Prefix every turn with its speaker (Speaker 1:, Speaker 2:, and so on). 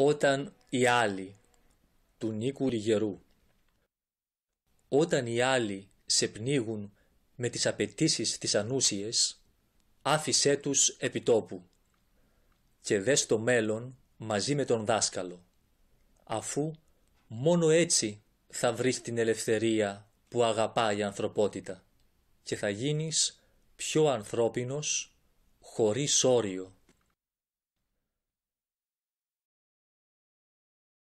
Speaker 1: όταν οι άλλοι του Νίκου Ριγερού όταν οι άλλοι σε πνίγουν με τις απαιτήσεις της ανούσιες άφησέ τους επιτόπου και δες το μέλλον μαζί με τον δάσκαλο αφού μόνο έτσι θα βρεις την ελευθερία που αγαπάει η ανθρωπότητα και θα γίνεις πιο ανθρώπινος χωρίς όριο.